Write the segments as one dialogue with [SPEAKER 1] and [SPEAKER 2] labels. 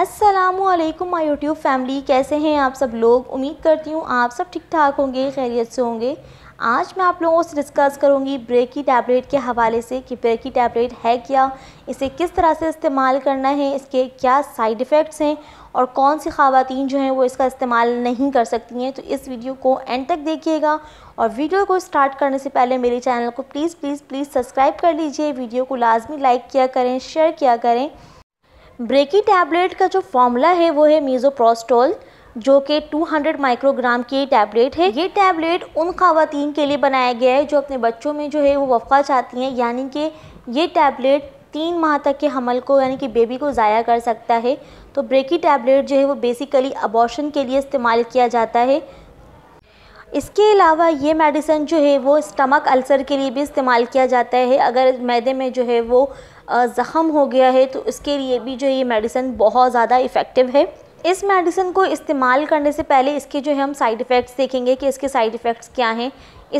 [SPEAKER 1] Aslam my YouTube family कैसे हैं आप सब लोग उम्मीद करती हूँ आप सब ठीक ठाक होंगे खैरियत से होंगे आज मैं आप लोगों से डिस्कस करूँगी ब्रेक की टैबलेट के हवाले से कि ब्रेक की टैबलेट है क्या इसे किस तरह से इस्तेमाल करना है इसके क्या साइड इफ़ेक्ट्स हैं और कौन सी खातन जो हैं वो इसका इस्तेमाल नहीं कर सकती हैं तो इस वीडियो को एंड तक देखिएगा और वीडियो को स्टार्ट करने से पहले मेरे चैनल को प्लीज़ प्लीज़ प्लीज़ सब्सक्राइब कर लीजिए वीडियो को लाजमी लाइक किया करें शेयर किया करें ब्रेकी टैबलेट का जो फॉर्मूला है वो है मीज़ोप्रोस्टोल जो कि 200 माइक्रोग्राम की टैबलेट है ये टैबलेट उन खातन के लिए बनाया गया है जो अपने बच्चों में जो है वो वफ़ा चाहती हैं यानी कि ये टैबलेट तीन माह तक के हमल को यानी कि बेबी को ज़ाया कर सकता है तो ब्रेकी टैबलेट जो है वो बेसिकली अबॉशन के लिए इस्तेमाल किया जाता है इसके अलावा ये मेडिसन जो है वो स्टमक अल्सर के लिए भी इस्तेमाल किया जाता है अगर मैदे में जो है वो ज़ख़म हो गया है तो इसके लिए भी जो ये मेडिसन बहुत ज़्यादा इफ़ेक्टिव है इस मेडिसिन को इस्तेमाल करने से पहले इसके जो है हम साइड इफ़ेक्ट्स देखेंगे कि इसके साइड इफ़ेक्ट्स क्या हैं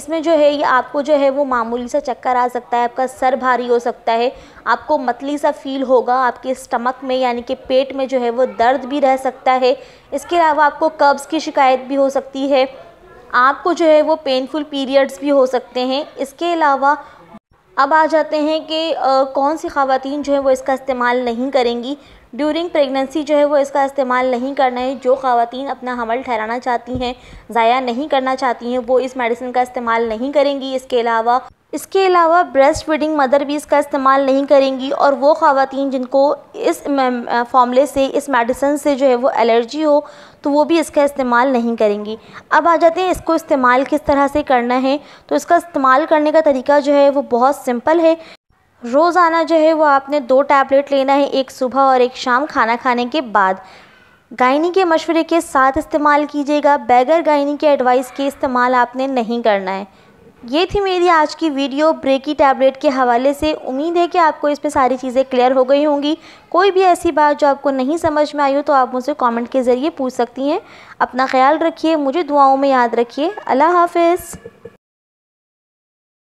[SPEAKER 1] इसमें जो है ये आपको जो है वो मामूली सा चक्कर आ सकता है आपका सर भारी हो सकता है आपको मतली सा फील होगा आपके स्टमक में यानी कि पेट में जो है वो दर्द भी रह सकता है इसके अलावा आपको कब्ज़ की शिकायत भी हो सकती है आपको जो है वो पेनफुल पीरियड्स भी हो सकते हैं इसके अलावा अब आ जाते हैं कि कौन सी खातन जो है वो इसका इस्तेमाल नहीं करेंगी ड्यूरिंग प्रेगनेंसी जो है वो इसका इस्तेमाल नहीं करना है जो खातन अपना हमल ठहराना चाहती हैं ज़ाया नहीं करना चाहती हैं वो इस मेडिसिन का इस्तेमाल नहीं करेंगी इसके अलावा इसके अलावा ब्रेस्ट फीडिंग मदर भी इसका इस्तेमाल नहीं करेंगी और वो ख़वातीन जिनको इस फॉर्मले से इस मेडिसन से जो है वो एलर्जी हो तो वो भी इसका इस्तेमाल नहीं करेंगी अब आ जाते हैं इसको इस्तेमाल किस तरह से करना है तो इसका इस्तेमाल करने का तरीका जो है वो बहुत सिंपल है रोज़ाना जो है वह आपने दो टैबलेट लेना है एक सुबह और एक शाम खाना खाने के बाद गायनी के मशवरे के साथ इस्तेमाल कीजिएगा बगैर गायनी के एडवाइस के इस्तेमाल आपने नहीं करना है ये थी मेरी आज की वीडियो ब्रेकी टैबलेट के हवाले से उम्मीद है कि आपको इसमें सारी चीज़ें क्लियर हो गई होंगी कोई भी ऐसी बात जो आपको नहीं समझ में आई हो तो आप मुझसे कमेंट के ज़रिए पूछ सकती हैं अपना ख्याल रखिए मुझे दुआओं में याद रखिए अल्लाह हाफिज़